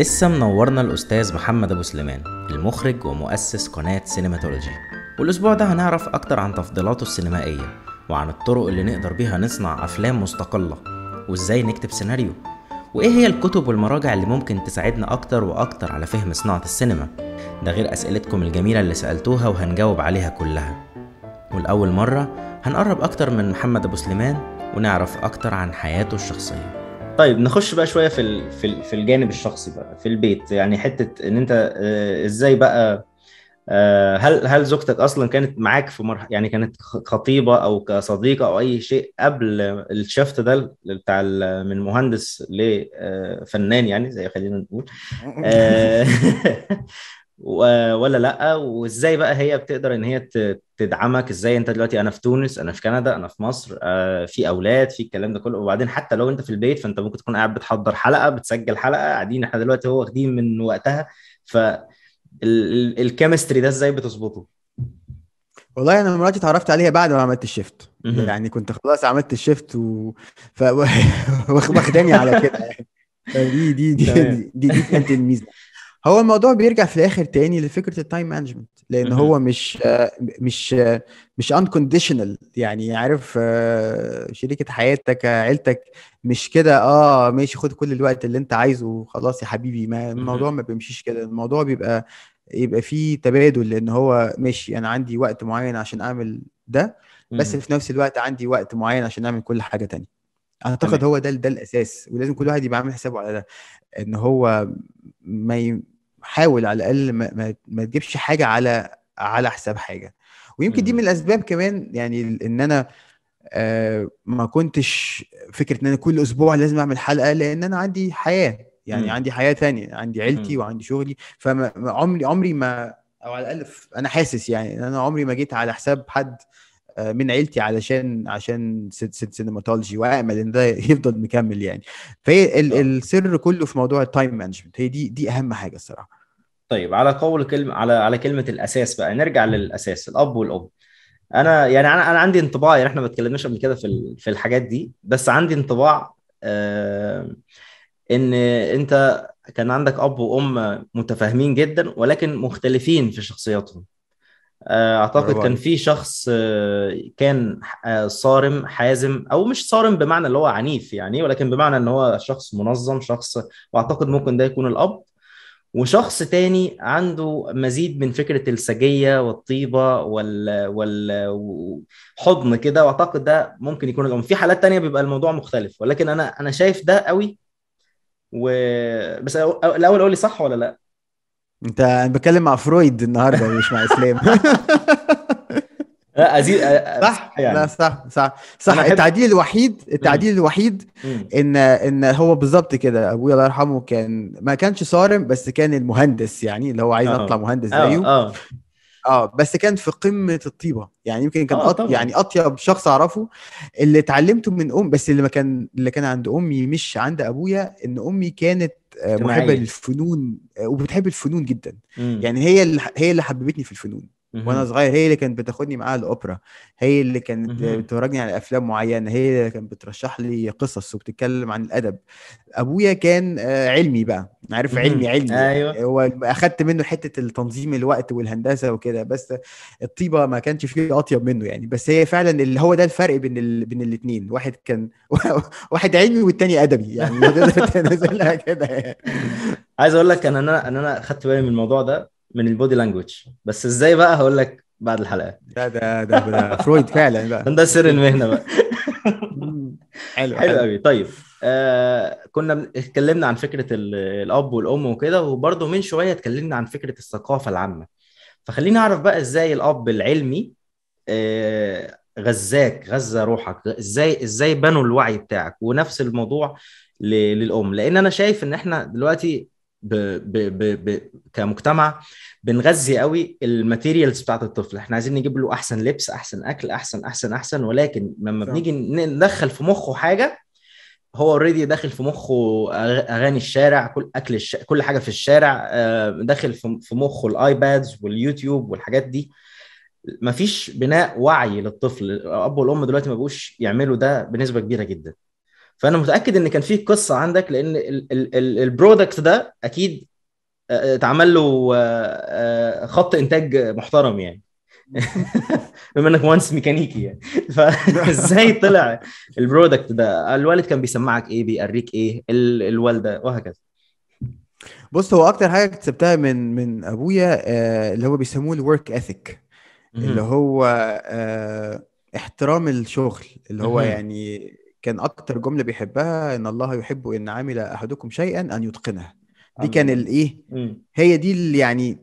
لسه منورنا الأستاذ محمد أبو سليمان المخرج ومؤسس قناة سينماتولوجي والأسبوع ده هنعرف أكتر عن تفضيلاته السينمائية وعن الطرق اللي نقدر بيها نصنع أفلام مستقلة وإزاي نكتب سيناريو وإيه هي الكتب والمراجع اللي ممكن تساعدنا أكتر وأكتر على فهم صناعة السينما ده غير أسئلتكم الجميلة اللي سألتوها وهنجاوب عليها كلها ولأول مرة هنقرب أكتر من محمد أبو سليمان ونعرف أكتر عن حياته الشخصية طيب نخش بقى شويه في في, في الجانب الشخصي بقى في البيت يعني حته ان انت آه، ازاي بقى آه، هل هل زوجتك اصلا كانت معاك في مرحله يعني كانت خطيبه او كصديقه او اي شيء قبل الشفت ده بتاع من مهندس لفنان آه، يعني زي خلينا نقول ولا لا وازاي بقى هي بتقدر ان هي تدعمك ازاي انت دلوقتي انا في تونس انا في كندا انا في مصر آه، في اولاد في الكلام ده كله وبعدين حتى لو انت في البيت فانت ممكن تكون قاعد بتحضر حلقه بتسجل حلقه قاعدين احنا دلوقتي هو واخدين من وقتها ف الكيمستري ده ازاي بتظبطه والله انا مراتي اتعرفت عليها بعد ما عملت الشيفت يعني كنت خلاص عملت الشيفت و واخداني على كده يعني دي دي دي, دي, دي, دي كانت الميزه هو الموضوع بيرجع في الاخر تاني لفكره التايم مانجمنت لان هو مش مش مش انكونديشنال يعني عارف آه، شريكه حياتك عيلتك مش كده اه ماشي خد كل الوقت اللي انت عايزه وخلاص يا حبيبي ما الموضوع ما بيمشيش كده الموضوع بيبقى يبقى فيه تبادل لان هو ماشي انا عندي وقت معين عشان اعمل ده بس في نفس الوقت عندي وقت معين عشان اعمل كل حاجه تانية اعتقد هو ده ده الاساس ولازم كل واحد يبقى عامل حسابه على ده ان هو ما ي... حاول على الاقل ما, ما, ما تجيبش حاجه على على حساب حاجه ويمكن دي من الاسباب كمان يعني ان انا آه ما كنتش فكره ان انا كل اسبوع لازم اعمل حلقه لان انا عندي حياه يعني م. عندي حياه تانية عندي عيلتي وعندي شغلي فعمري عمري ما او على الاقل انا حاسس يعني ان انا عمري ما جيت على حساب حد آه، من عيلتي علشان عشان سينماتولوجي وامل ان ده يفضل مكمل يعني فهي آه. السر كله في موضوع التايم مانجمنت هي دي دي اهم حاجه الصراحه طيب على قول كلمه على على كلمه الاساس بقى نرجع للاساس الاب والام انا يعني انا انا عندي انطباع يعني احنا ما اتكلمناش قبل كده في في الحاجات دي بس عندي انطباع آه، ان انت كان عندك اب وام متفاهمين جدا ولكن مختلفين في شخصياتهم آه، اعتقد كان في شخص آه، كان آه، صارم حازم او مش صارم بمعنى اللي هو عنيف يعني ولكن بمعنى ان هو شخص منظم شخص واعتقد ممكن ده يكون الاب وشخص تاني عنده مزيد من فكره السجيه والطيبه وال والحضن كده واعتقد ده ممكن يكون الام في حالات تانية بيبقى الموضوع مختلف ولكن انا انا شايف ده قوي و بس الاول قول لي صح ولا لا انت انا بتكلم مع فرويد النهارده مش مع اسلام لا أزيد صح يعني. لا صح صح صح التعديل الوحيد التعديل الوحيد ان ان هو بالظبط كده ابويا الله يرحمه كان ما كانش صارم بس كان المهندس يعني اللي هو عايز آه. اطلع مهندس آه، زيه آه. اه بس كان في قمه الطيبه يعني يمكن كان آه، أط... يعني اطيب شخص اعرفه اللي اتعلمته من ام بس اللي ما كان اللي كان عند امي مش عند ابويا ان امي كانت آه، محبه للفنون آه، وبتحب الفنون جدا مم. يعني هي اللي هي اللي حببتني في الفنون وانا صغير هي اللي كانت بتاخدني معاها الاوبرا هي اللي كانت بتفرجني على افلام معينه هي اللي كانت بترشح لي قصص وبتتكلم عن الادب ابويا كان آه، علمي بقى عارف علمي علمي ايوه هو اخدت منه حته التنظيم الوقت والهندسه وكده بس الطيبه ما كانش فيه اطيب منه يعني بس هي فعلا اللي هو ده الفرق بين ال... بين الاثنين واحد كان واحد علمي والتاني ادبي يعني كده يعني. عايز اقول لك ان انا ان انا اخدت بالي من الموضوع ده من البودي لانجوج بس ازاي بقى هقول لك بعد الحلقه ده ده ده, ده فرويد فعلا بقى ده سر المهنه بقى حلو حلو قوي طيب آه كنا اتكلمنا عن فكره الاب والام وكده وبرده من شويه اتكلمنا عن فكره الثقافه العامه فخلينا اعرف بقى ازاي الاب العلمي آه غزاك غزه روحك ازاي ازاي بنوا الوعي بتاعك ونفس الموضوع للام لان انا شايف ان احنا دلوقتي ب ب ب ب كمجتمع بنغذي قوي الماتيريالز بتاعت الطفل احنا عايزين نجيب له احسن لبس احسن اكل احسن احسن احسن ولكن لما صح. بنيجي ندخل في مخه حاجه هو اوريدي داخل في مخه اغاني الشارع كل اكل الش... كل حاجه في الشارع آه، داخل في مخه الايبادز واليوتيوب والحاجات دي مفيش بناء وعي للطفل الاب والام دلوقتي ما بقوش يعملوا ده بنسبه كبيره جدا فانا متاكد ان كان في قصه عندك لان البرودكت ده اكيد آه، آه، اتعمل له آه، خط انتاج محترم يعني بما انك مهندس ميكانيكي يعني فازاي طلع البرودكت ده الوالد كان بيسمعك ايه بيقريك ايه الوالده وهكذا بص هو اكتر حاجه اكتسبتها من من ابويا اللي هو بيسموه الورك اثيك اللي هو احترام الشغل اللي هو يعني كان اكتر جمله بيحبها ان الله يحب ان عمل احدكم شيئا ان يتقنه دي كان الايه هي دي اللي يعني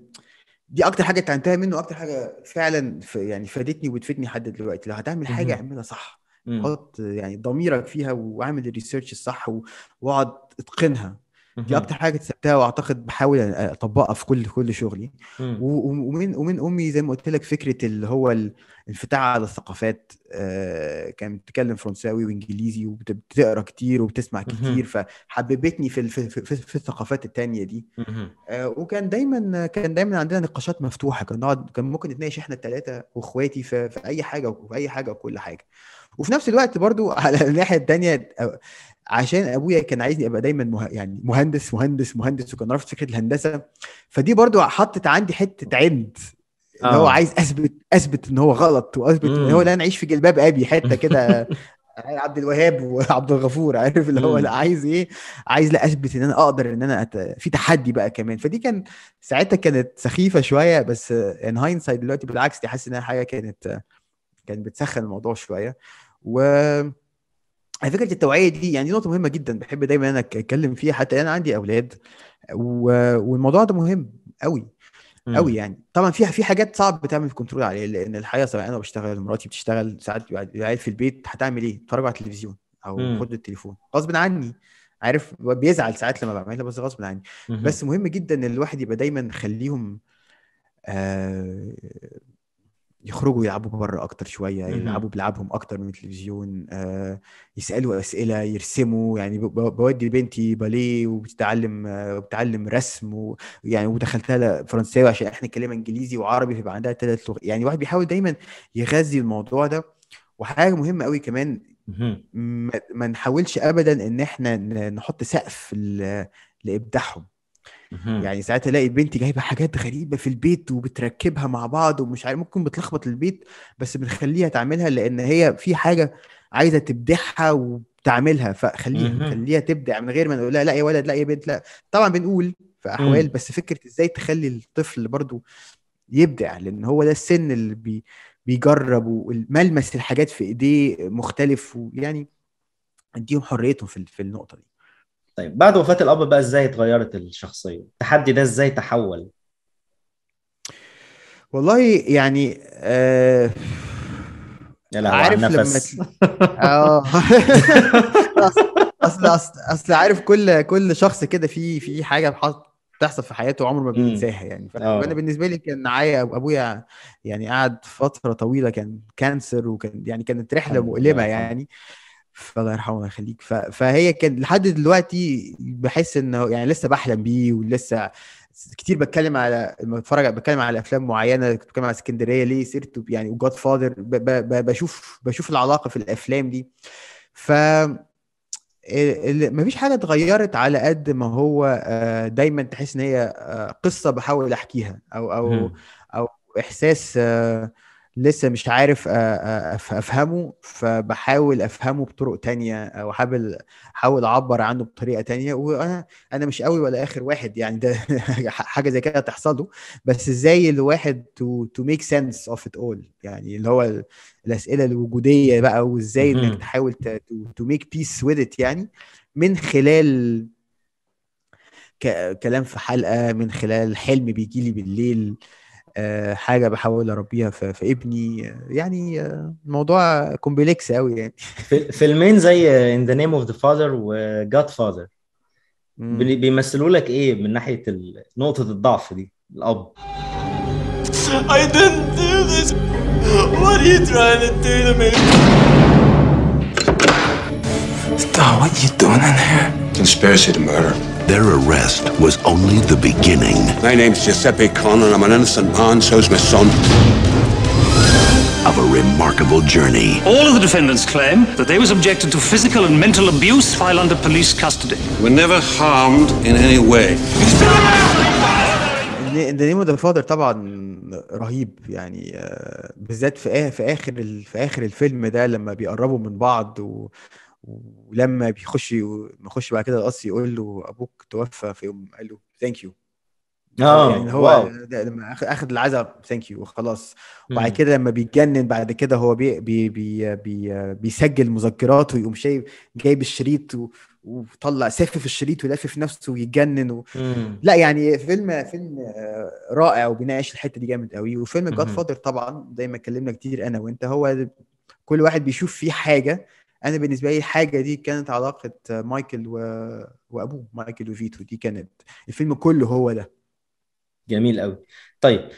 دي اكتر حاجه اتعلمتها منه اكتر حاجه فعلا يعني فادتني وبتفيدني لحد دلوقتي لو هتعمل حاجه اعملها صح حط يعني ضميرك فيها واعمل الريسيرش الصح واقعد اتقنها دي اكتر حاجه اكتسبتها واعتقد بحاول اطبقها في كل كل شغلي ومن ومن امي زي ما قلت لك فكره اللي هو الانفتاح على الثقافات آه، كانت بتتكلم فرنساوي وانجليزي وبتقرا كتير وبتسمع كتير فحببتني في في, في, في الثقافات التانية دي آه، وكان دايما كان دايما عندنا نقاشات مفتوحه كنا نقعد كان ممكن نتناقش احنا الثلاثه واخواتي في, في اي حاجه وفي اي حاجه وكل حاجه وفي نفس الوقت برضو على الناحيه الثانيه آه، عشان ابويا كان عايزني ابقى دايما مه... يعني مهندس مهندس مهندس وكان رافض فكره الهندسه فدي برضو حطت عندي حته عند اللي آه. هو عايز اثبت اثبت ان هو غلط واثبت ان هو لا انا اعيش في جلباب ابي حته كده عبد الوهاب وعبد الغفور عارف اللي هو عايز ايه عايز لا اثبت ان انا اقدر ان انا أت... في تحدي بقى كمان فدي كان ساعتها كانت سخيفه شويه بس ان سايد دلوقتي بالعكس دي حاسس انها حاجه كانت كانت بتسخن الموضوع شويه و على فكره التوعيه دي يعني دي نقطه مهمه جدا بحب دايما انا اتكلم فيها حتى انا عندي اولاد والموضوع ده مهم قوي قوي يعني طبعا في في حاجات صعب بتعمل كنترول عليها لان الحياه صعبة انا بشتغل مراتي بتشتغل ساعات قاعد في البيت هتعمل ايه؟ اتفرج على التلفزيون او خد التليفون غصب عني عارف بيزعل ساعات لما بعملها بس غصب عني بس مهم جدا ان الواحد يبقى دايما خليهم آه يخرجوا يلعبوا بره اكتر شويه يلعبوا بلعبهم اكتر من التلفزيون آه، يسالوا اسئله يرسموا يعني بودي بنتي باليه وبتتعلم آه، بتعلم رسم ويعني يعني ودخلتها لها فرنساوي عشان احنا كلام انجليزي وعربي فيبقى عندها ثلاث لغات يعني الواحد بيحاول دايما يغذي الموضوع ده وحاجه مهمه قوي كمان ما نحاولش ابدا ان احنا نحط سقف لابداعهم يعني ساعات الاقي البنت جايبه حاجات غريبه في البيت وبتركبها مع بعض ومش عارف ممكن بتلخبط البيت بس بنخليها تعملها لان هي في حاجه عايزه تبدعها وتعملها فخليها خليها تبدع من غير ما نقول لها لا يا ولد لا يا بنت لا طبعا بنقول في احوال بس فكره ازاي تخلي الطفل برضو يبدع لان هو ده السن اللي بي بيجرب وملمس الحاجات في ايديه مختلف ويعني اديهم حريتهم في النقطه دي طيب بعد وفاة الأب بقى إزاي اتغيرت الشخصية؟ التحدي ده إزاي تحول؟ والله يعني آه يا لهوي لما ت... اه اصل اصل اصل عارف كل كل شخص كده في في حاجه بتحصل في حياته عمره ما بينساها يعني آه. فانا بالنسبه لي كان معايا ابويا يعني قعد فتره طويله كان كانسر وكان يعني كانت رحله مؤلمه آه. يعني فالله يرحمه ويخليك فهي كان لحد دلوقتي بحس انه يعني لسه بحلم بيه ولسه كتير بتكلم على لما بتفرج بتكلم على افلام معينه بتكلم على اسكندريه ليه سيرته يعني وجاد فاذر بشوف بشوف العلاقه في الافلام دي ف مفيش حاجه اتغيرت على قد ما هو آه، دايما تحس ان هي آه، قصه بحاول احكيها او او او احساس آه، لسه مش عارف افهمه فبحاول افهمه بطرق تانية او حابل احاول اعبر عنه بطريقه تانية وانا انا مش قوي ولا اخر واحد يعني ده حاجه زي كده تحصله بس ازاي الواحد تو تو ميك سنس اوف ات اول يعني اللي هو الاسئله الوجوديه بقى وازاي انك تحاول تو ميك بيس وذ ات يعني من خلال كلام في حلقه من خلال حلم بيجي لي بالليل آه آه، حاجه بحاول اربيها في, ابني يعني آه، الموضوع كومبلكس قوي يعني فيلمين زي ان ذا نيم اوف ذا Father وجاد Godfather بيمثلوا لك ايه من ناحيه نقطه الضعف دي الاب I didn't do this. What are you trying to do to me? Stop what you doing in here. Conspiracy to murder. Their arrest was only the beginning. My name's Giuseppe Con, and I'm an innocent man, so's my son. Of a remarkable journey. All of the defendants claim that they were subjected to physical and mental abuse while under police custody. We're never harmed in any way. دينيمو ذا فادر طبعا رهيب يعني بالذات في اخر في اخر الفيلم ده لما بيقربوا من بعض و ولما بيخش يخش بعد كده القص يقول له ابوك توفى فيقوم قال له ثانك يو اه يعني هو واو. لما اخذ العزاء ثانك يو وخلاص وبعد كده لما بيتجنن بعد كده هو بي بي بي بي بيسجل مذكراته ويقوم شايف جايب الشريط و... وطلع في الشريط ويلفف نفسه ويتجنن و... لا يعني فيلم فيلم آه، رائع وبيناقش الحته دي جامد قوي وفيلم جاد فادر طبعا زي ما اتكلمنا كتير انا وانت هو كل واحد بيشوف فيه حاجه انا بالنسبه لي الحاجه دي كانت علاقه مايكل و... وابوه مايكل وفيتو دي كانت الفيلم كله هو ده جميل قوي طيب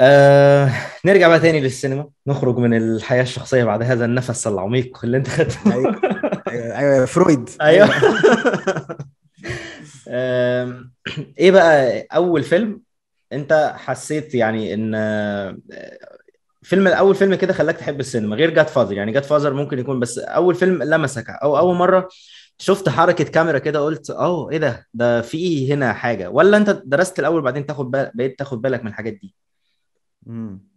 آه، نرجع بقى تاني للسينما نخرج من الحياه الشخصيه بعد هذا النفس العميق اللي انت خدته ايوه ايوه, أيوة، فرويد ايوه, أيوة. ايه بقى اول فيلم انت حسيت يعني ان آه، فيلم الاول فيلم كده خلاك تحب السينما غير جاد فازر يعني جاد فازر ممكن يكون بس اول فيلم لمسك او اول مره شفت حركه كاميرا كده قلت اه ايه ده ده في هنا حاجه ولا انت درست الاول بعدين تاخد بقيت تاخد بالك من الحاجات دي امم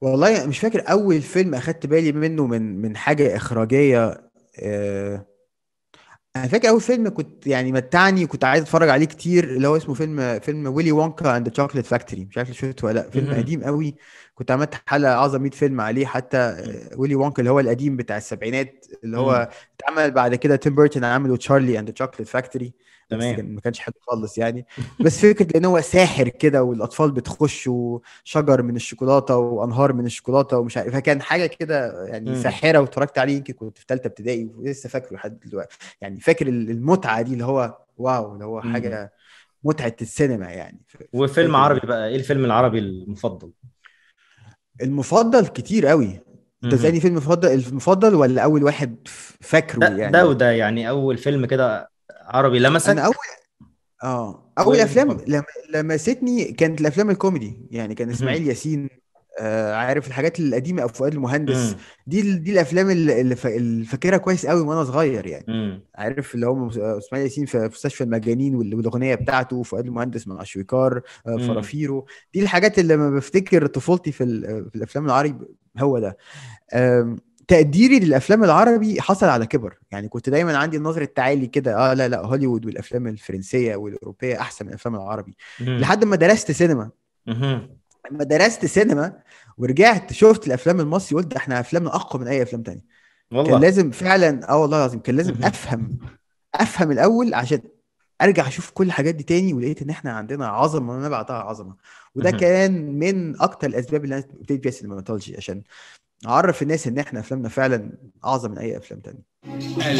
والله مش فاكر اول فيلم اخدت بالي منه من من حاجه اخراجيه آه انا فاكر اول فيلم كنت يعني متعني وكنت عايز اتفرج عليه كتير اللي هو اسمه فيلم فيلم ويلي وانكا اند تشوكليت فاكتوري مش عارف شفته ولا لا فيلم قديم قوي كنت عملت حلقه اعظم 100 فيلم عليه حتى ويلي وانكا اللي هو القديم بتاع السبعينات اللي هو اتعمل بعد كده تيم بيرتون عمله تشارلي اند تشوكليت فاكتوري تمام ما كانش حلو خالص يعني بس فكره ان هو ساحر كده والاطفال بتخش وشجر من الشوكولاته وانهار من الشوكولاته ومش عارف فكان حاجه كده يعني ساحره واتفرجت عليه يمكن كنت في ثالثه ابتدائي ولسه فاكره لحد دلوقتي يعني فاكر المتعه دي اللي هو واو اللي هو حاجه متعه السينما يعني وفيلم عربي بقى ايه الفيلم العربي المفضل؟ المفضل كتير قوي انت تاني فيلم مفضل المفضل ولا اول واحد فاكره يعني ده وده يعني اول فيلم كده عربي لمسك انا اول اه اول افلام لمستني كانت الافلام الكوميدي يعني كان اسماعيل ياسين آه عارف الحاجات القديمه او فؤاد المهندس دي دي الافلام اللي فاكرها كويس قوي وانا صغير يعني مم. عارف اللي هو آه، اسماعيل ياسين في مستشفى المجانين والاغنيه بتاعته فؤاد المهندس من اشويكار آه فرافيرو دي الحاجات اللي لما بفتكر طفولتي في, آه، في الافلام العربي هو ده آه تقديري للافلام العربي حصل على كبر يعني كنت دايما عندي نظره التعالي كده اه لا لا هوليوود والافلام الفرنسيه والاوروبيه احسن من الافلام العربي مم. لحد ما درست سينما مم. لما درست سينما ورجعت شفت الافلام المصري قلت احنا افلامنا اقوى من اي افلام تانية والله. كان لازم فعلا اه والله العظيم كان لازم افهم افهم الاول عشان ارجع اشوف كل الحاجات دي تاني ولقيت ان احنا عندنا عظمه ما بعدها عظمه وده كان من اكتر الاسباب اللي انا ابتديت بيها السينماتولوجي عشان عرف الناس ان احنا افلامنا فعلا اعظم من اي افلام تانية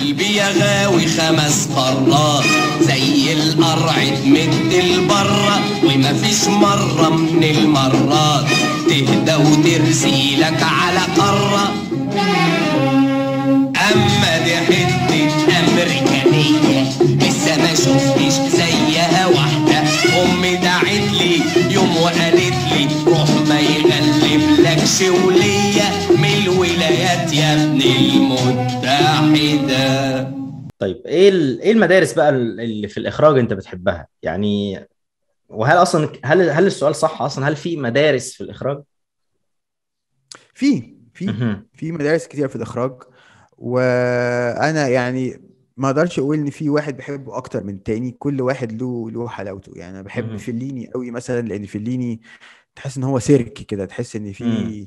قلبي يا غاوي خمس مرات زي القرع البرة وما ومفيش مره من المرات تهدى وترسي لك على قاره اما دي حته امريكانيه لسه ما شفتش زيها واحده امي دعت لي يوم وقالت لي روح ما يغلبلكش وليه المتحدة طيب ايه ايه المدارس بقى اللي في الاخراج انت بتحبها يعني وهل اصلا هل هل السؤال صح اصلا هل في مدارس في الاخراج في في في مدارس كتير في الاخراج وانا يعني ما اقدرش اقول ان في واحد بحبه اكتر من التاني كل واحد له له حلاوته يعني انا بحب فليني قوي مثلا لان فليني تحس ان هو سيرك كده تحس ان في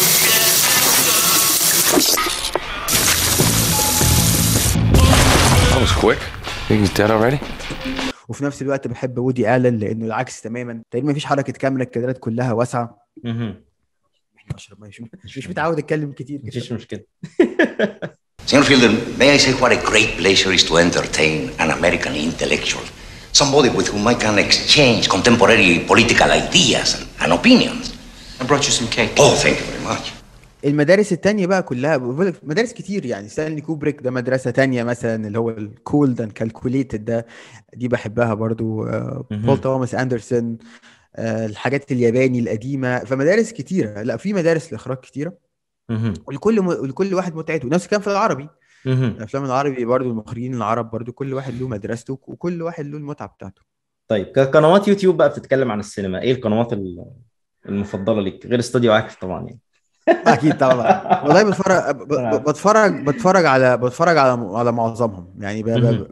was quick. He's dead already. وفي نفس الوقت بحب وودي الن لانه العكس تماما تقريبا مفيش حركه كامله الكادرات كلها واسعه اشرب مش مش متعود اتكلم كتير كده مفيش مشكله Señor Fielder, may I say what a great pleasure is to entertain an American intellectual, somebody with whom I can exchange contemporary political ideas and, and opinions. I brought you some cake. Oh, thank you very much. المدارس التانية بقى كلها بقول لك مدارس كتير يعني ستانلي كوبريك ده مدرسة تانية مثلا اللي هو الكولد اند كالكوليتد ده دي بحبها برضو بول توماس اندرسون الحاجات الياباني القديمة فمدارس كتيرة لا في مدارس لإخراج كتيرة ولكل م... ولكل واحد متعته نفس الكلام في العربي الافلام العربي برضو المخرجين العرب برضو كل واحد له مدرسته وكل واحد له المتعه بتاعته طيب كقنوات يوتيوب بقى بتتكلم عن السينما ايه القنوات المفضله ليك غير استوديو عاكف طبعا يعني اكيد طبعا والله بتفرج بتفرج بتفرج على بتفرج على على معظمهم يعني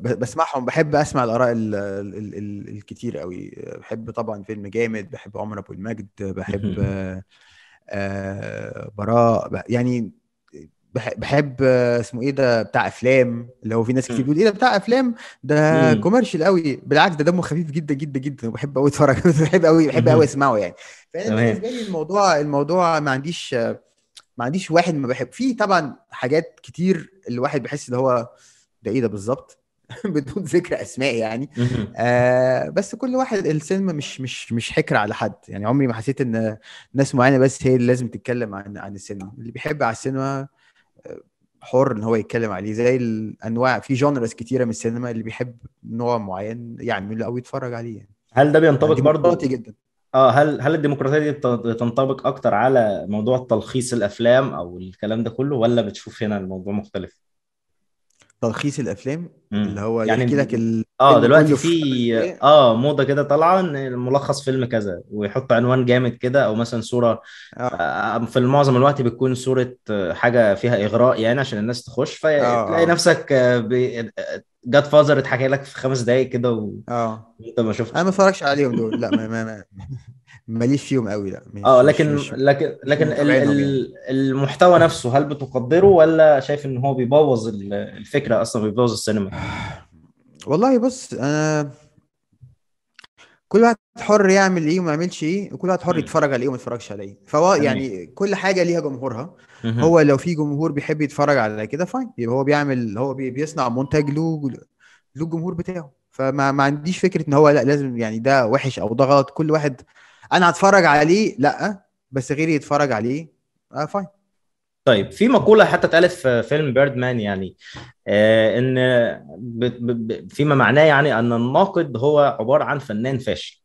بسمعهم بحب اسمع الاراء الكتير قوي بحب طبعا فيلم جامد بحب عمر ابو المجد بحب آه، براء يعني بحب آه، اسمه ايه ده بتاع افلام اللي هو في ناس كتير بتقول ايه ده بتاع افلام ده كوميرشال قوي بالعكس ده دمه خفيف جدا جدا جدا وبحب قوي اتفرج بحب قوي بحب قوي اسمعه يعني فانا بالنسبه لي الموضوع الموضوع ما عنديش آه، ما عنديش واحد ما بحب في طبعا حاجات كتير الواحد بيحس ان هو ده ايه ده بالظبط بدون ذكر اسماء يعني آه بس كل واحد السينما مش مش مش حكر على حد يعني عمري ما حسيت ان ناس معينه بس هي اللي لازم تتكلم عن عن السينما اللي بيحب على السينما حر ان هو يتكلم عليه زي الانواع في جونرز كتيره من السينما اللي بيحب نوع معين يعمل او يتفرج عليه يعني. هل ده بينطبق يعني برضه جدا اه هل هل الديمقراطيه دي تنطبق اكتر على موضوع تلخيص الافلام او الكلام ده كله ولا بتشوف هنا الموضوع مختلف؟ تلخيص الافلام مم. اللي هو يعني يحكي لك ال... اه دلوقتي في اه موضه كده طالعه ان ملخص فيلم كذا ويحط عنوان جامد كده او مثلا صوره آه. آه،, آه، في معظم الوقت بتكون صوره آه، حاجه فيها اغراء يعني عشان الناس تخش فتلاقي آه. نفسك ب... جاد فازر اتحكى لك في خمس دقايق كده و... اه انت ما شفتش انا ما اتفرجش عليهم دول لا ما ما, ما. ماليش فيهم قوي لا اه لكن مش لكن لكن ال يعني. المحتوى نفسه هل بتقدره ولا شايف ان هو بيبوظ الفكره اصلا بيبوظ السينما والله بص انا كل واحد حر يعمل ايه وما يعملش ايه وكل واحد حر يتفرج على ايه وما يتفرجش على ايه فهو يعني كل حاجه ليها جمهورها هو لو في جمهور بيحب يتفرج على كده فاين يبقى هو بيعمل هو بيصنع منتج له له الجمهور بتاعه فما ما عنديش فكره ان هو لا لازم يعني ده وحش او ده غلط كل واحد انا هتفرج عليه لا بس غيري يتفرج عليه آه فاين طيب في مقوله حتى اتقالت في فيلم بيرد مان يعني آه ان ب ب فيما معناه يعني ان الناقد هو عباره عن فنان فاشل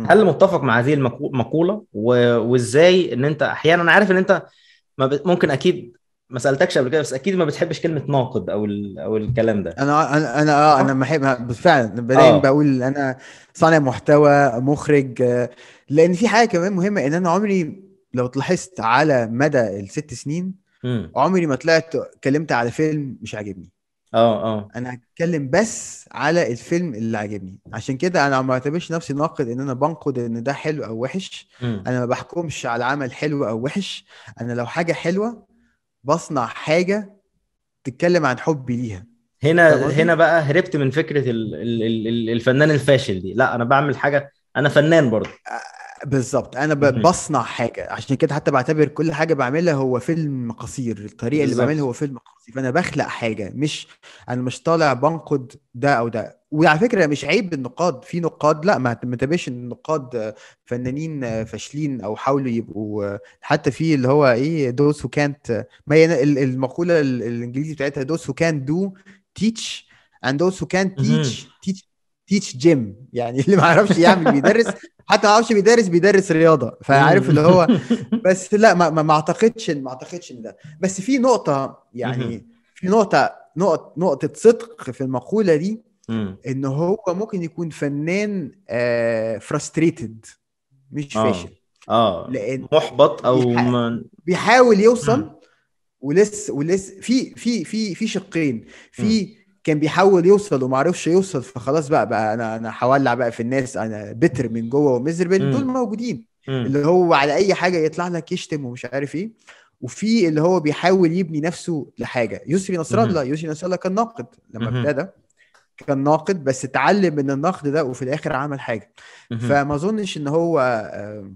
هل متفق مع هذه المقوله وازاي ان انت احيانا انا عارف ان انت ممكن اكيد ما سالتكش قبل كده بس اكيد ما بتحبش كلمه ناقد او ال... او الكلام ده انا انا انا اه انا بحب فعلا آه. بقول انا صانع محتوى مخرج آه، لان في حاجه كمان مهمه ان انا عمري لو تلاحظت على مدى الست سنين م. عمري ما طلعت كلمت على فيلم مش عاجبني اه اه انا هتكلم بس على الفيلم اللي عاجبني عشان كده انا ما بعتبرش نفسي ناقد ان انا بنقد ان ده حلو او وحش م. انا ما بحكمش على عمل حلو او وحش انا لو حاجه حلوه بصنع حاجه تتكلم عن حبي ليها هنا هنا بقى هربت من فكره الفنان الفاشل دي لا انا بعمل حاجه انا فنان برضه بالظبط انا بصنع حاجه عشان كده حتى بعتبر كل حاجه بعملها هو فيلم قصير الطريقه بالزبط. اللي بعملها هو فيلم قصير فانا بخلق حاجه مش انا مش طالع بنقد ده او ده وعلى فكره مش عيب النقاد في نقاد لا ما تبقاش النقاد فنانين فاشلين او حاولوا يبقوا حتى في اللي هو ايه دوس وكانت ما هي المقوله الانجليزي بتاعتها دوس وكان دو تيتش اند دوس who تيتش تيتش تيتش جيم يعني اللي ما يعرفش يعمل بيدرس حتى ما يعرفش بيدرس بيدرس رياضه فعارف اللي هو بس لا ما, ما اعتقدش ما اعتقدش ان ده بس في نقطه يعني في نقطه نقطه نقطه صدق في المقوله دي ان هو ممكن يكون فنان آه فرستريتد مش آه. فاشل اه لان محبط او بيحاول, بيحاول يوصل ولسه ولسه في في في في شقين في كان بيحاول يوصل وما عرفش يوصل فخلاص بقى بقى انا انا هولع بقى في الناس انا بتر من جوه وميزربل دول موجودين اللي هو على اي حاجه يطلع لك يشتم ومش عارف ايه وفي اللي هو بيحاول يبني نفسه لحاجه يسري نصر الله يسري نصر الله كان ناقد لما ابتدى كان ناقد بس اتعلم من النقد ده وفي الاخر عمل حاجه فما اظنش ان هو آه،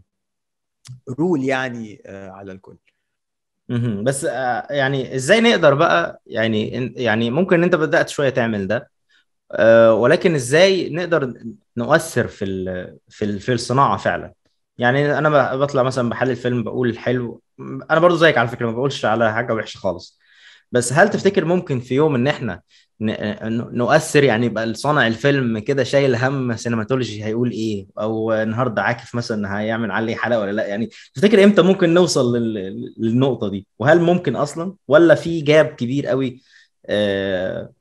رول يعني آه، على الكل بس آه، يعني ازاي نقدر بقى يعني يعني ممكن انت بدات شويه تعمل ده آه، ولكن ازاي نقدر نؤثر في في في الصناعه فعلا يعني انا بطلع مثلا بحلل فيلم بقول حلو انا برضو زيك على فكره ما بقولش على حاجه وحشه خالص بس هل تفتكر ممكن في يوم ان احنا نؤثر يعني يبقى صانع الفيلم كده شايل هم سينماتولوجي هيقول ايه او النهارده عاكف مثلا هيعمل عليه حلقه ولا لا يعني تفتكر امتى ممكن نوصل للنقطه دي وهل ممكن اصلا ولا في جاب كبير قوي آه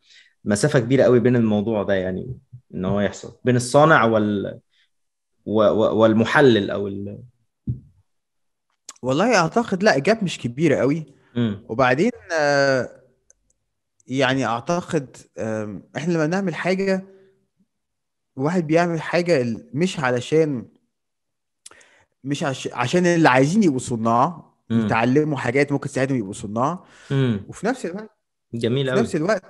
مسافه كبيره قوي بين الموضوع ده يعني ان هو يحصل بين الصانع وال والمحلل او ال... والله اعتقد لا جاب مش كبيره قوي م. وبعدين آه يعني اعتقد احنا لما بنعمل حاجه واحد بيعمل حاجه مش علشان مش عشان اللي عايزين يبقوا صناع يتعلموا حاجات ممكن تساعدهم يبقوا صناع وفي نفس الوقت جميل قوي في نفس الوقت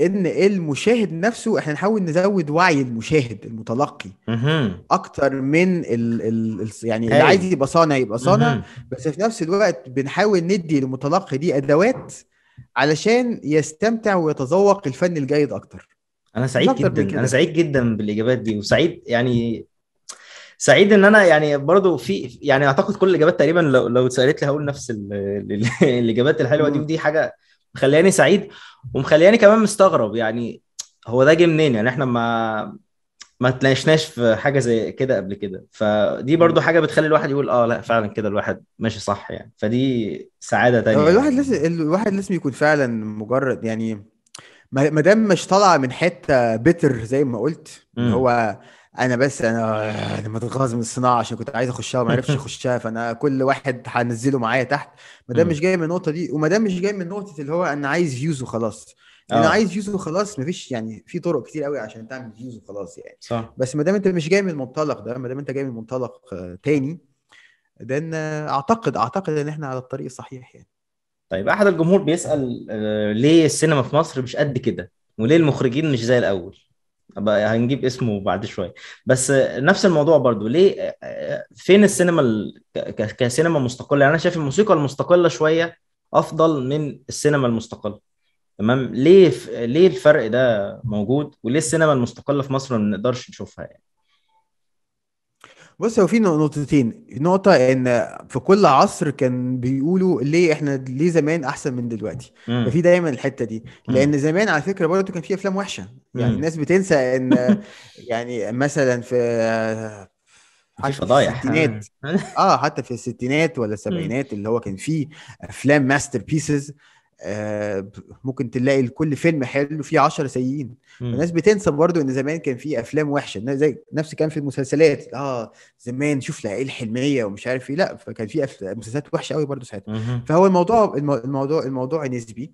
ان المشاهد نفسه احنا نحاول نزود وعي المشاهد المتلقي مم. اكتر من الـ الـ يعني اللي أيوة. عايز يبقى صانع يبقى صانع بس في نفس الوقت بنحاول ندي للمتلقي دي ادوات علشان يستمتع ويتذوق الفن الجيد اكتر انا سعيد جدا انا سعيد جدا بالاجابات دي وسعيد يعني سعيد ان انا يعني برضو في يعني اعتقد كل الاجابات تقريبا لو لو اتسالت لي هقول نفس الاجابات الحلوه دي ودي حاجه مخلياني سعيد ومخلياني كمان مستغرب يعني هو ده جه منين يعني احنا ما ما تلاقيناش في حاجه زي كده قبل كده فدي برضو حاجه بتخلي الواحد يقول اه لا فعلا كده الواحد ماشي صح يعني فدي سعاده تانية الواحد يعني. لازم الواحد لازم يكون فعلا مجرد يعني ما دام مش طالع من حته بيتر زي ما قلت م. هو انا بس انا انا متغاظ من الصناعه عشان كنت عايز اخشها وما عرفش اخشها فانا كل واحد هنزله معايا تحت ما دام مش جاي من النقطه دي وما دام مش جاي من نقطه اللي هو انا عايز فيوز وخلاص لو آه. عايز جيوز وخلاص مفيش يعني في طرق كتير قوي عشان تعمل جيوز وخلاص يعني صح بس ما دام انت مش جاي من المنطلق ده ما دام انت جاي من منطلق آه، تاني ده آه، اعتقد اعتقد ان احنا على الطريق الصحيح يعني طيب احد الجمهور بيسال ليه السينما في مصر مش قد كده وليه المخرجين مش زي الاول هنجيب اسمه بعد شويه بس نفس الموضوع برضو ليه فين السينما ال... كسينما مستقله يعني انا شايف الموسيقى المستقله شويه افضل من السينما المستقله تمام ليه ليه الفرق ده موجود وليه السينما المستقله في مصر ما بنقدرش نشوفها يعني بص هو في نقطتين نقطة إن في كل عصر كان بيقولوا ليه إحنا ليه زمان أحسن من دلوقتي ففي دايما الحتة دي لأن زمان على فكرة برضه كان في أفلام وحشة يعني الناس بتنسى إن يعني مثلا في حتى في الستينات اه حتى في الستينات ولا السبعينات اللي هو كان فيه افلام ماستر بيسز آه، ممكن تلاقي كل فيلم حلو فيه 10 سيئين الناس بتنسى برضو ان زمان كان في افلام وحشه زي نفس كان في المسلسلات اه زمان شوف ايه الحلميه ومش عارف ايه لا فكان في مسلسلات وحشه قوي برضو ساعتها فهو الموضوع الموضوع الموضوع نسبي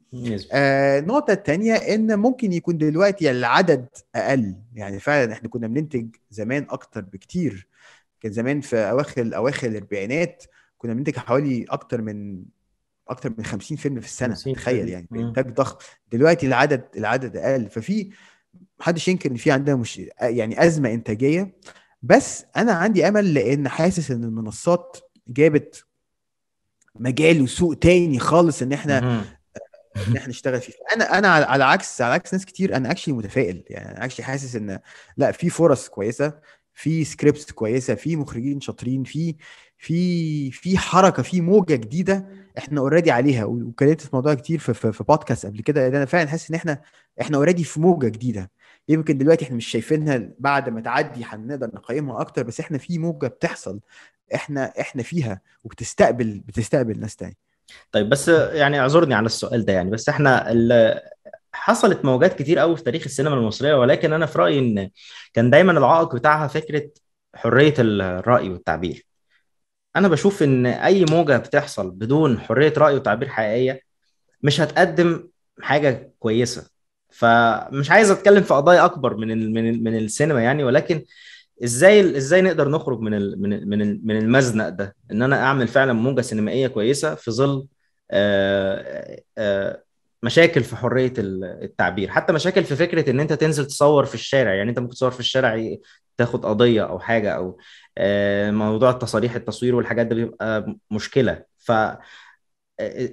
آه، النقطه آه الثانيه ان ممكن يكون دلوقتي العدد اقل يعني فعلا احنا كنا بننتج زمان اكتر بكتير كان زمان في اواخر اواخر الاربعينات كنا بننتج حوالي اكتر من اكتر من 50 فيلم في السنه تخيل يعني انتاج ضخم دلوقتي العدد العدد اقل ففي محدش ينكر ان في عندنا مش يعني ازمه انتاجيه بس انا عندي امل لان حاسس ان المنصات جابت مجال وسوق تاني خالص ان احنا ان احنا نشتغل فيه انا انا على عكس على عكس ناس كتير انا اكشلي متفائل يعني انا اكشلي حاسس ان لا في فرص كويسه في سكريبتس كويسه في مخرجين شاطرين في في في حركه في موجه جديده احنا اوريدي عليها واتكلمت في الموضوع كتير في, في, في بودكاست قبل كده انا فعلا حاسس ان احنا احنا اوريدي في موجه جديده يمكن دلوقتي احنا مش شايفينها بعد ما تعدي هنقدر نقيمها اكتر بس احنا في موجه بتحصل احنا احنا فيها وبتستقبل بتستقبل ناس تاني طيب بس يعني اعذرني على السؤال ده يعني بس احنا حصلت موجات كتير قوي في تاريخ السينما المصريه ولكن انا في رايي ان كان دايما العائق بتاعها فكره حريه الراي والتعبير انا بشوف ان اي موجه بتحصل بدون حريه راي وتعبير حقيقيه مش هتقدم حاجه كويسه فمش عايز اتكلم في قضايا اكبر من الـ من الـ من السينما يعني ولكن ازاي ازاي نقدر نخرج من الـ من الـ من, من المزنق ده ان انا اعمل فعلا موجه سينمائيه كويسه في ظل آآ آه، آآ آه، مشاكل في حريه التعبير حتى مشاكل في فكره ان انت تنزل تصور في الشارع يعني انت ممكن تصور في الشارع تاخد قضيه او حاجه او آه، موضوع التصاريح التصوير والحاجات ده بيبقى مشكله ف آه،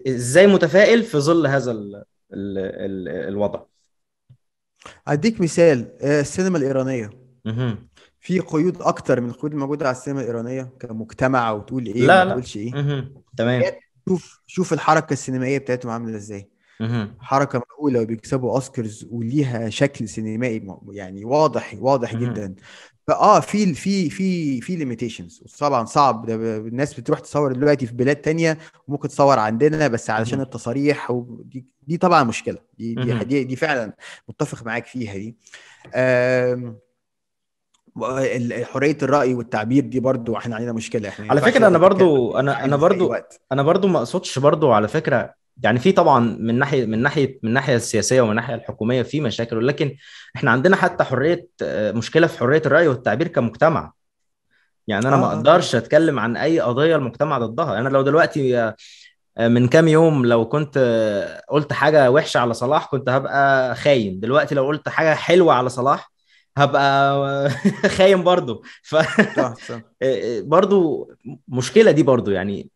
ازاي متفائل في ظل هذا الـ الـ الـ الوضع اديك مثال آه، السينما الايرانيه مه. في قيود اكتر من القيود الموجوده على السينما الايرانيه كمجتمع وتقول ايه لا ما تقولش ايه مه. تمام شوف شوف الحركه السينمائيه بتاعتهم عامله ازاي حركه مقبوله وبيكسبوا اوسكارز وليها شكل سينمائي يعني واضح واضح جدا فاه في في في في ليميتيشنز طبعا صعب ده الناس بتروح تصور دلوقتي في بلاد تانية وممكن تصور عندنا بس علشان التصاريح ودي دي طبعا مشكله دي دي, دي فعلا متفق معاك فيها دي حريه الراي والتعبير دي برضو احنا عندنا مشكله احنا على فكره انا برضو انا انا برضو انا برضو ما اقصدش برضو على فكره يعني في طبعا من ناحيه من ناحيه من الناحيه السياسيه ومن الناحيه الحكوميه في مشاكل ولكن احنا عندنا حتى حريه آه، مشكله في حريه الراي والتعبير كمجتمع يعني انا آه. ما آه، آه. اقدرش اتكلم عن اي قضيه المجتمع ضدها انا لو دلوقتي من كام يوم لو كنت قلت حاجه وحشه على صلاح كنت هبقى خاين دلوقتي لو قلت حاجه حلوه على صلاح هبقى خاين برضو ف برضو مشكله دي برضو يعني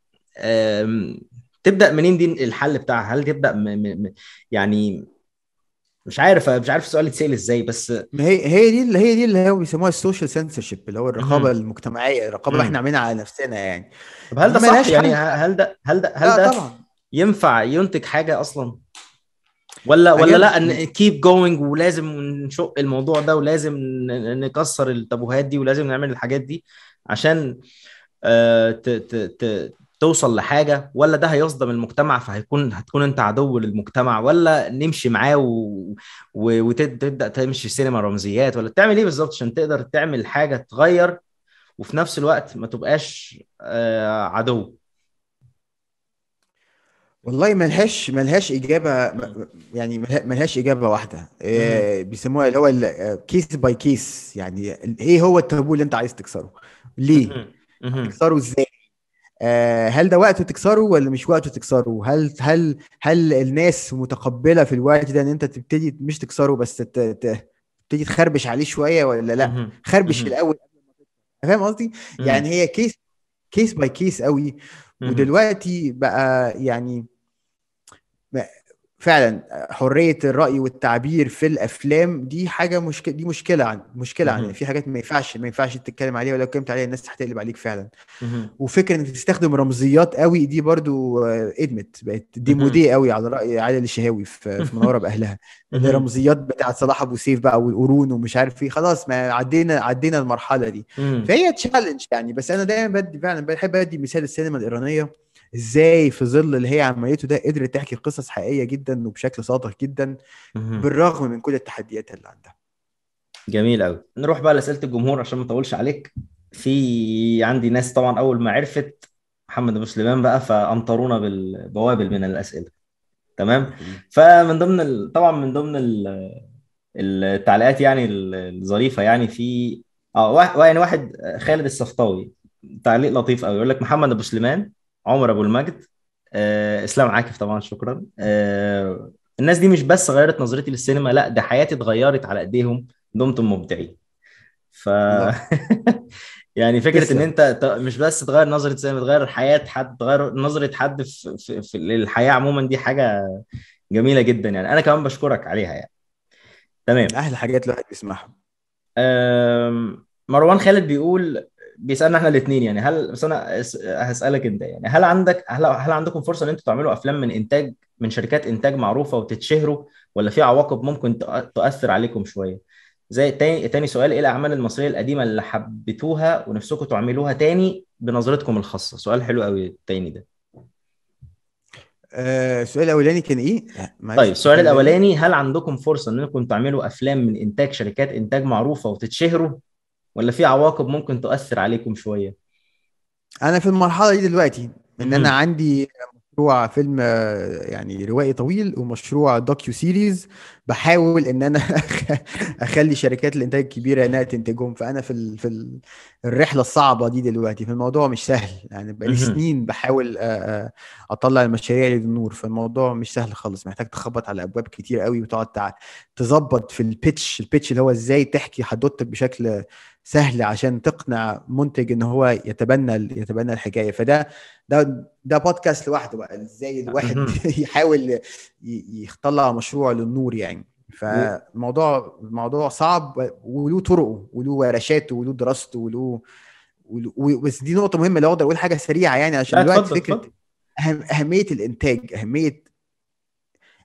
تبدا منين دي الحل بتاعها هل تبدا م... م... يعني مش عارف مش عارف السؤال يتسال ازاي بس هي هي دي اللي هي دي اللي هو بيسموها السوشيال سنسورشيب اللي هو الرقابه المجتمعيه الرقابه اللي احنا عاملينها على نفسنا يعني طب هل ده صح يعني هل ده هل ده هل آه، ده طبعا. ينفع ينتج حاجه اصلا ولا ولا لا ان كيب جوينج ولازم نشق الموضوع ده ولازم نكسر التابوهات دي ولازم نعمل الحاجات دي عشان آه، ت ت ت توصل لحاجه ولا ده هيصدم المجتمع فهيكون هتكون انت عدو للمجتمع ولا نمشي معاه و... و... وتبدا تمشي سينما رمزيات ولا تعمل ايه بالظبط عشان تقدر تعمل حاجه تغير وفي نفس الوقت ما تبقاش آه، عدو والله ملهاش ملهاش اجابه يعني ملهاش اجابه واحده آه، بيسموها اللي هو كيس باي كيس يعني ايه هو التابو اللي انت عايز تكسره؟ ليه؟ تكسره ازاي؟ آه، هل ده وقت تكسره ولا مش وقت تكسره هل هل هل الناس متقبله في الوقت ده ان انت تبتدي مش تكسره بس تبتدي تخربش عليه شويه ولا لا خربش الاول فاهم قصدي يعني هي كيس كيس باي كيس قوي ودلوقتي بقى يعني فعلا حريه الراي والتعبير في الافلام دي حاجه مشكله دي مشكله عن مشكله عن في حاجات ما ينفعش ما ينفعش تتكلم عليها ولو اتكلمت عليها الناس هتقلب عليك فعلا وفكره انك تستخدم رمزيات قوي دي برضو آه، ادمت بقت مودي قوي على راي علي الشهاوي في, في منوره باهلها الرمزيات بتاعت صلاح ابو سيف بقى والقرون ومش عارف ايه خلاص ما عدينا عدينا المرحله دي فهي تشالنج يعني بس انا دايما بدي فعلا بحب ادي مثال السينما الايرانيه ازاي في ظل اللي هي عملته ده قدرت تحكي قصص حقيقيه جدا وبشكل صادق جدا بالرغم من كل التحديات اللي عندها جميل قوي نروح بقى لاسئله الجمهور عشان ما اطولش عليك في عندي ناس طبعا اول ما عرفت محمد ابو سليمان بقى فامطرونا بالبوابل من الاسئله تمام فمن ضمن ال... طبعا من ضمن ال... التعليقات يعني الظريفه يعني في اه واحد يعني واحد آه، خالد الصفطاوي تعليق لطيف قوي يقول لك محمد ابو سليمان عمر ابو المجد آه، اسلام عاكف طبعا شكرا آه، الناس دي مش بس غيرت نظرتي للسينما لا ده حياتي اتغيرت على ايديهم دمتم مبدعين ف نعم. يعني فكره تسلم. ان انت مش بس تغير نظره سينما تغير حياه حد تغير نظره حد في, في, في الحياه عموما دي حاجه جميله جدا يعني انا كمان بشكرك عليها يعني تمام احلى حاجات الواحد بيسمعها مروان خالد بيقول بيسالنا احنا الاثنين يعني هل بس انا هسالك انت يعني هل عندك هل, هل عندكم فرصه ان انتوا تعملوا افلام من انتاج من شركات انتاج معروفه وتتشهروا ولا في عواقب ممكن تؤثر عليكم شويه؟ زي تاني, تاني سؤال ايه الاعمال المصريه القديمه اللي حبيتوها ونفسكم تعملوها تاني بنظرتكم الخاصه؟ سؤال حلو قوي التاني ده. آه، السؤال الاولاني كان ايه؟ طيب السؤال الاولاني هل عندكم فرصه انكم تعملوا افلام من انتاج شركات انتاج معروفه وتتشهروا ولا في عواقب ممكن تؤثر عليكم شويه انا في المرحله دي دلوقتي ان انا عندي مشروع فيلم آه، يعني روائي طويل ومشروع دوكيو سيريز بحاول ان انا اخلي شركات الانتاج الكبيره انها تنتجهم فانا في في الرحله الصعبه دي دلوقتي فالموضوع مش سهل يعني بقالي سنين بحاول اطلع المشاريع للنور فالموضوع مش سهل خالص محتاج تخبط على ابواب كتير قوي وتقعد تظبط في البيتش البيتش اللي هو ازاي تحكي حدوتك بشكل سهل عشان تقنع منتج ان هو يتبنى يتبنى الحكايه فده ده ده بودكاست لوحده بقى ازاي الواحد يحاول يطلع مشروع للنور يعني فالموضوع الموضوع صعب وله طرقه وله ورشاته وله دراسته وله بس دي نقطه مهمه لو اقدر اقول حاجه سريعه يعني عشان دلوقتي فكره أهم اهميه الانتاج اهميه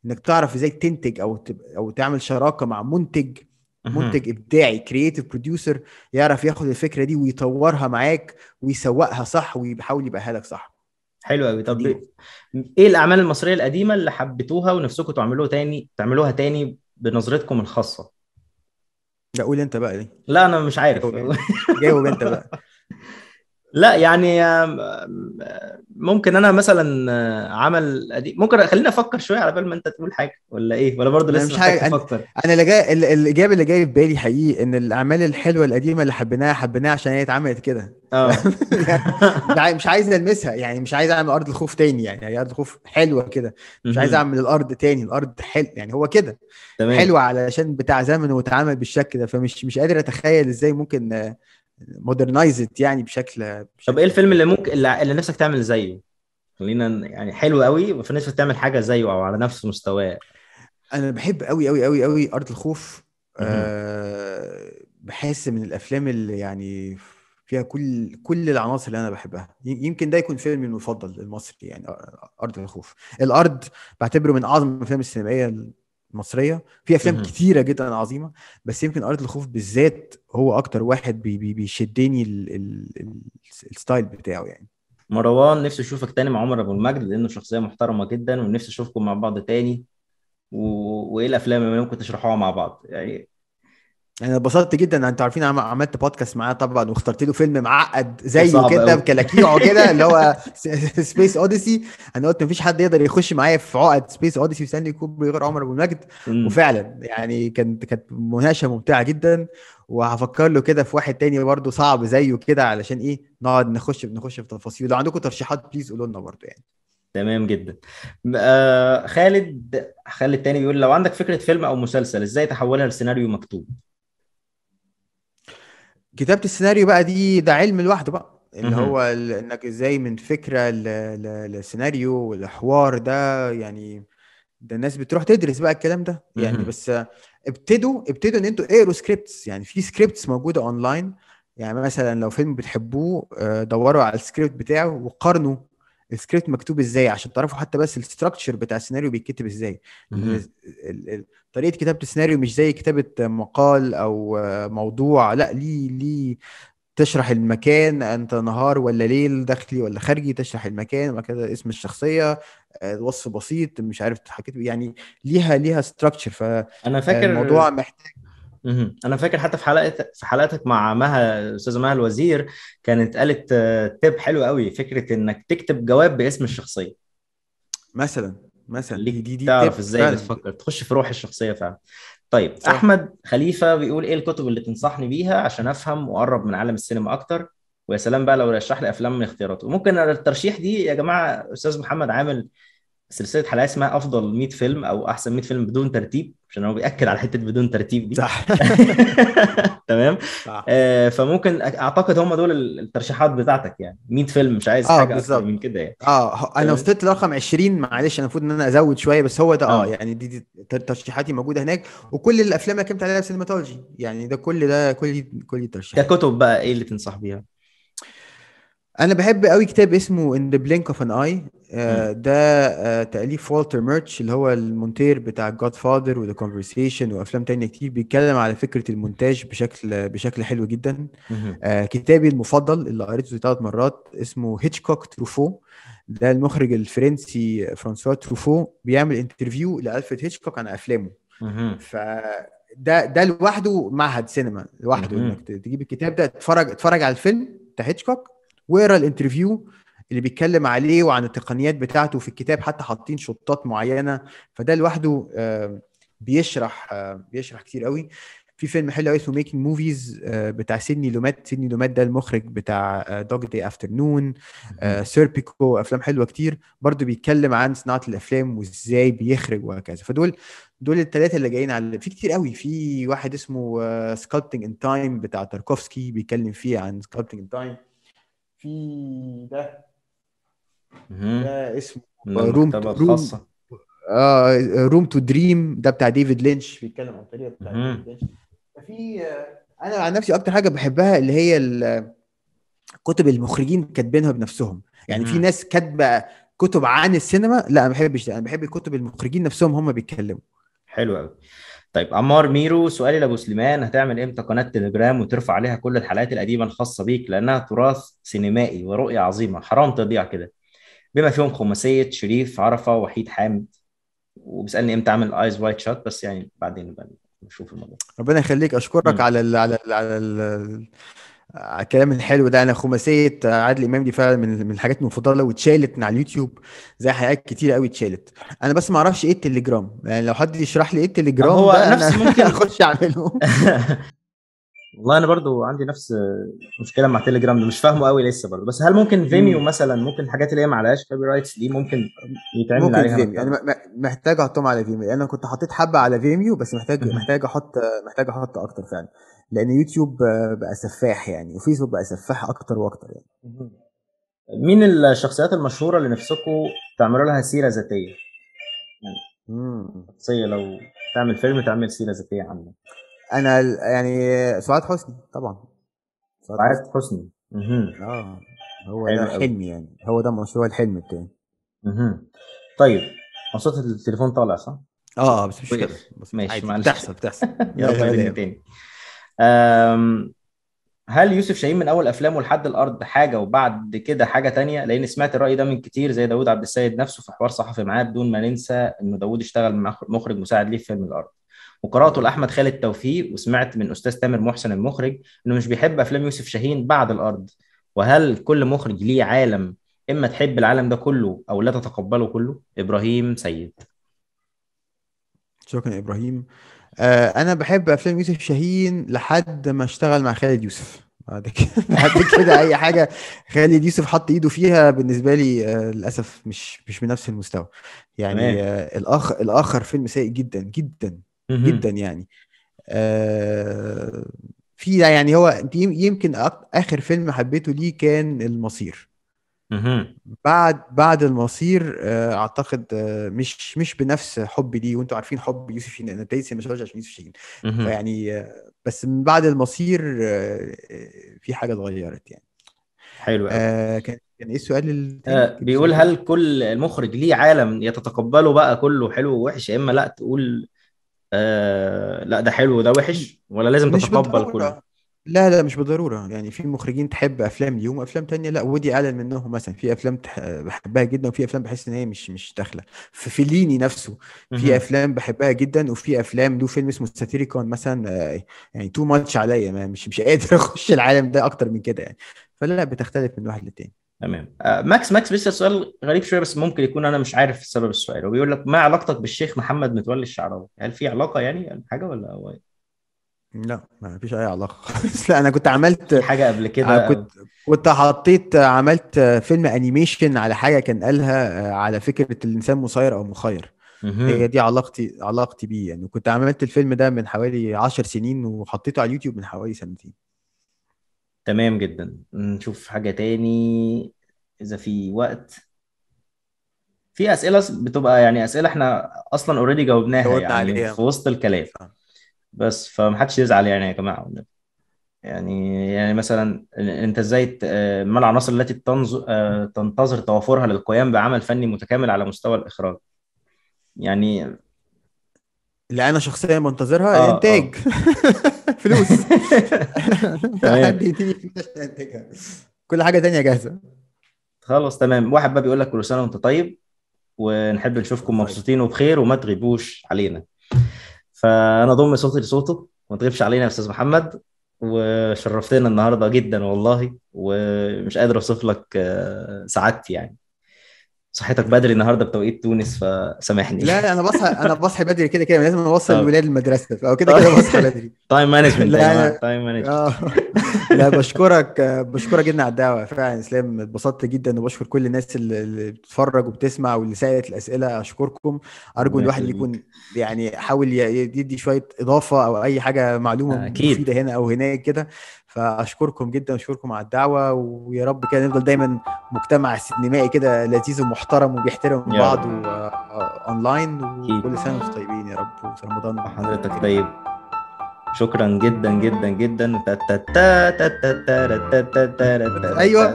انك تعرف ازاي تنتج او او تعمل شراكه مع منتج منتج ابداعي كرييتيف بروديوسر يعرف ياخد الفكره دي ويطورها معاك ويسوقها صح ويحاول يبقى لك صح حلو قوي طب ايه الاعمال المصريه القديمه اللي حبيتوها ونفسكم تعملوها تاني تعملوها تاني بنظرتكم الخاصه لا قول انت بقى دي لا انا مش عارف جاوب انت بقى لا يعني ممكن انا مثلا آه، عمل قديم ممكن خليني افكر شويه على بال ما انت تقول حاجه ولا ايه ولا برضه لسه مش افكر انا, اللي جاي الاجابه اللي جايه في بالي حقيقي ان الاعمال الحلوه القديمه اللي حبيناها حبيناها عشان هي اتعملت كده اه يعني مش عايز نلمسها يعني مش عايز اعمل ارض الخوف تاني يعني هي ارض الخوف حلوه كده مش عايز اعمل الارض تاني الارض حل يعني هو كده حلوه علشان بتاع زمن واتعمل بالشكل ده فمش مش قادر اتخيل ازاي ممكن مودرنايزد يعني بشكل, بشكل طب ايه الفيلم اللي ممكن اللي, اللي نفسك تعمل زيه؟ خلينا يعني حلو قوي وفي نفسك تعمل حاجه زيه او على نفس مستواه انا بحب قوي قوي قوي قوي ارض الخوف أه بحس من الافلام اللي يعني فيها كل كل العناصر اللي انا بحبها يمكن ده يكون فيلمي المفضل المصري يعني ارض الخوف الارض بعتبره من اعظم الافلام السينمائيه المصريه في افلام كثيره كتيره جدا عظيمه بس يمكن ارض الخوف بالذات هو اكتر واحد بي بي بيشدني الستايل بتاعه يعني مروان نفسي اشوفك تاني مع عمر ابو المجد لانه شخصيه محترمه جدا ونفسي اشوفكم مع بعض تاني و... وايه الافلام اللي ممكن تشرحوها مع بعض يعني انا اتبسطت جدا انتوا عارفين انا عملت بودكاست معاه طبعا واخترت له فيلم معقد زيه كده بكلاكيعه كده اللي هو سبيس اوديسي انا قلت مفيش حد يقدر يخش معايا في عقد سبيس اوديسي وستانلي كوبري غير عمر ابو المجد وفعلا يعني كانت كانت مناقشه ممتعه جدا وهفكر له كده في واحد تاني برضه صعب زيه كده علشان ايه نقعد نخش نخش في تفاصيل لو عندكم ترشيحات بليز قولوا لنا برضه يعني تمام جدا آه خالد خالد تاني بيقول لو عندك فكره فيلم او مسلسل ازاي تحولها لسيناريو مكتوب كتابه السيناريو بقى دي ده علم لوحده بقى اللي هو انك ازاي من فكره لسيناريو والحوار ده يعني ده الناس بتروح تدرس بقى الكلام ده يعني بس ابتدوا ابتدوا ان انتوا اقروا سكريبتس يعني في سكريبتس موجوده اونلاين يعني مثلا لو فيلم بتحبوه آه، دوروا على السكريبت بتاعه وقارنوا السكريبت مكتوب ازاي عشان تعرفوا حتى بس الستراكشر بتاع السيناريو بيتكتب ازاي طريقه كتابه السيناريو مش زي كتابه مقال او موضوع لا ليه ليه تشرح المكان انت نهار ولا ليل داخلي ولا خارجي تشرح المكان وكذا اسم الشخصيه آه، وصف بسيط مش عارف حكيت يعني ليها ليها ستراكشر ف انا فاكر الموضوع محتاج انا فاكر حتى في حلقه في حلقتك مع مها استاذ مها الوزير كانت قالت تب آه، حلو قوي فكره انك تكتب جواب باسم الشخصيه مثلا مثلا ليك دي دي تعرف ازاي بتفكر تخش في روح الشخصيه فعلا طيب صح. احمد خليفه بيقول ايه الكتب اللي تنصحني بيها عشان افهم واقرب من عالم السينما اكتر ويا سلام بقى لو رشح لي افلام من اختياراته ممكن الترشيح دي يا جماعه استاذ محمد عامل سلسله حلقات اسمها افضل 100 فيلم او احسن 100 فيلم بدون ترتيب عشان هو بياكد على حته بدون ترتيب دي صح تمام صح. آه فممكن اعتقد هم دول الترشيحات بتاعتك يعني 100 فيلم مش عايز آه حاجه بالزبط. اكتر من كده يعني اه انا وصلت لرقم 20 معلش انا المفروض ان انا ازود شويه بس هو ده اه, آه. يعني دي, دي ترشيحاتي موجوده هناك وكل الافلام اللي اتكلمت عليها في سينماتولوجي يعني ده كل ده كل كل دي ترشيحات ككتب بقى ايه اللي تنصح بيها؟ انا بحب قوي كتاب اسمه ان ذا بلينك اوف ان اي ده آه تاليف والتر ميرتش اللي هو المونتير بتاع جاد فادر وذا كونفرسيشن وافلام تانية كتير بيتكلم على فكره المونتاج بشكل بشكل حلو جدا آه كتابي المفضل اللي قريته ثلاث مرات اسمه هيتشكوك تروفو ده المخرج الفرنسي فرانسوا تروفو بيعمل انترفيو لالفريد هيتشكوك عن افلامه ف ده ده لوحده معهد سينما لوحده انك تجيب الكتاب ده تتفرج تتفرج على الفيلم بتاع هيتشكوك واقرا الانترفيو اللي بيتكلم عليه وعن التقنيات بتاعته في الكتاب حتى حاطين شطات معينه فده لوحده آه، بيشرح آه، بيشرح كتير قوي في فيلم حلو قوي اسمه ميكينج موفيز آه، بتاع سيدني لومات سيدني لومات ده المخرج بتاع دوج دي افترنون سيربيكو افلام حلوه كتير برضو بيتكلم عن صناعه الافلام وازاي بيخرج وهكذا فدول دول الثلاثه اللي جايين على في كتير قوي في واحد اسمه سكالبتنج ان تايم بتاع تاركوفسكي بيتكلم فيه عن سكالبتنج ان تايم في ده ده اسمه آه، روم الخاصة آه،, اه روم تو دريم ده بتاع ديفيد لينش بيتكلم عن الطريقه بتاع ديفيد لينش في آه، انا عن نفسي اكتر حاجه بحبها اللي هي كتب المخرجين كاتبينها بنفسهم يعني في ناس كاتبه كتب عن السينما لا ما بحبش ده انا بحب كتب المخرجين نفسهم هم بيتكلموا حلو قوي طيب عمار ميرو سؤالي لابو سليمان هتعمل امتى قناه تليجرام وترفع عليها كل الحلقات القديمه الخاصه بيك لانها تراث سينمائي ورؤيه عظيمه حرام تضيع كده بما فيهم خماسيه شريف عرفه وحيد حامد وبيسالني امتى اعمل ايز وايت شوت بس يعني بعدين بقى نشوف الموضوع ربنا يخليك اشكرك مم. على ال على ال على ال الكلام آه، الحلو ده انا خماسيه آه، عادل امام دي فعلا من الحاجات المفضله واتشالت من على اليوتيوب زي حاجات كتير قوي اتشالت انا بس ما اعرفش ايه التليجرام يعني لو حد يشرح لي ايه التليجرام هو نفس ممكن اخش اعمله والله انا برضو عندي نفس مشكله مع تليجرام ده مش فاهمه قوي لسه برضو بس هل ممكن فيميو مثلا ممكن الحاجات اللي هي ما عليهاش كوبي رايتس دي ممكن يتعمل ممكن عليها فيميو انا يعني محتاج احطهم على فيميو يعني انا كنت حطيت حبه على فيميو بس محتاج محتاج احط محتاج احط اكتر فعلا لان يوتيوب بقى سفاح يعني وفيسبوك بقى سفاح اكتر واكتر يعني مين الشخصيات المشهوره اللي نفسكم تعملوا لها سيره ذاتيه؟ يعني شخصيه لو تعمل فيلم تعمل سيره ذاتيه عنه انا يعني سعاد حسني طبعا سعاد حسني اه هو ده الحلم يعني هو ده مشروع الحلم بتاعي طيب صوت التليفون طالع صح؟ اه, آه، بس مش طيب. كده ماشي معلش بتحصل بتحصل يلا تاني هل يوسف شاهين من اول افلامه لحد الارض حاجه وبعد كده حاجه تانية لان سمعت الراي ده من كتير زي داوود عبد السيد نفسه في حوار صحفي معاه بدون ما ننسى انه داوود اشتغل مع مخرج مساعد ليه في فيلم الارض وقراته لاحمد خالد توفيق وسمعت من استاذ تامر محسن المخرج انه مش بيحب افلام يوسف شاهين بعد الارض وهل كل مخرج ليه عالم اما تحب العالم ده كله او لا تتقبله كله ابراهيم سيد شكرا ابراهيم آه، انا بحب افلام يوسف شاهين لحد ما اشتغل مع خالد يوسف بعد كده بعد كده اي حاجه خالد يوسف حط ايده فيها بالنسبه لي آه، للاسف مش مش بنفس المستوى يعني آه، الاخ الاخر فيلم سيء جدا جدا جدا يعني في يعني هو يمكن اخر فيلم حبيته ليه كان المصير بعد بعد المصير آه، اعتقد آه، مش مش بنفس حبي ليه وانتم عارفين حب يوسف شاهين انا ابتديت سينماتوجي عشان يوسف شاهين فيعني آه، بس من بعد المصير في حاجه اتغيرت يعني حلو آه كان كان ايه السؤال آه بيقول هل كل المخرج ليه عالم يتقبله بقى كله حلو ووحش يا اما لا تقول آه لا ده حلو وده وحش ولا لازم تتقبل كله لا لا مش بالضروره يعني في مخرجين تحب افلام ليهم وأفلام تانية لا ودي اعلن منهم مثلا في افلام بحبها جدا وفي افلام بحس ان هي مش مش داخله في فيليني نفسه في افلام بحبها جدا وفي افلام له فيلم اسمه ساتيريكون مثلا يعني تو ماتش عليا مش مش قادر اخش العالم ده اكتر من كده يعني فلا بتختلف من واحد للتاني تمام آه، ماكس ماكس بس سؤال غريب شويه بس ممكن يكون انا مش عارف سبب السؤال هو بيقول لك ما علاقتك بالشيخ محمد متولي الشعراوي هل في علاقه يعني حاجه ولا هو إيه؟ لا ما فيش اي علاقه خالص لا انا كنت عملت حاجه قبل كده كنت كنت حطيت عملت فيلم انيميشن على حاجه كان قالها آه، على فكره الانسان مسير او مخير هي دي علاقتي علاقتي بيه يعني كنت عملت الفيلم ده من حوالي 10 سنين وحطيته على اليوتيوب من حوالي سنتين تمام جدا نشوف حاجه تاني اذا في وقت في اسئله بتبقى يعني اسئله احنا اصلا اوريدي جاوبناها يعني عليها. في وسط الكلام آه. بس فمحدش يزعل يعني يا جماعه يعني يعني مثلا انت ازاي ما العناصر آه، التي آه، تنتظر توافرها للقيام بعمل فني متكامل على مستوى الاخراج يعني اللي انا شخصيا منتظرها آه, آه. انتاج آه. فلوس كل حاجه تانية جاهزه خلاص تمام واحد بقى بيقول لك كل سنه وانت طيب ونحب نشوفكم طيب. مبسوطين وبخير وما تغيبوش علينا فانا ضم صوتي لصوته ما تغيبش علينا يا استاذ محمد وشرفتنا النهارده جدا والله ومش قادر اوصف لك آه، سعادتي يعني صحتك بدري النهارده بتوقيت تونس فسامحني لا انا بصحى انا بصحى بدري كده كده لازم اوصل الولاد المدرسه او كده كده بصحى بدري تايم مانجمنت لا تايم طيب، مانجمنت آه، آه. لا بشكرك بشكرك جدا على الدعوه فعلا اسلام اتبسطت جدا وبشكر كل الناس اللي بتتفرج وبتسمع واللي سالت الاسئله اشكركم ارجو الواحد يكون يعني حاول يدي شويه اضافه او اي حاجه معلومه مفيده هنا او هناك كده فاشكركم جدا واشكركم على الدعوه ويا رب كده نفضل دايما مجتمع سينمائي كده لذيذ ومحترم وبيحترم بعض اونلاين آه، آه، وكل سنه وانتم طيبين يا رب وسلام رمضان وحضرتك طيب شكرا جدا جدا جدا ايوه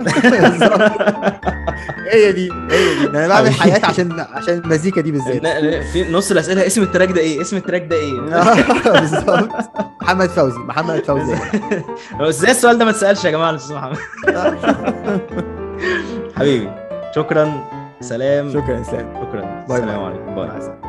هي دي هي دي انا بعمل حياه عشان عشان المزيكا دي بالذات في نص الاسئله اسم التراك ده ايه اسم التراك ده ايه بالظبط محمد فوزي محمد فوزي ازاي السؤال ده ما اتسالش يا جماعه الاستاذ محمد حبيبي شكرا سلام شكرا سلام شكرا باي السلام عليكم باي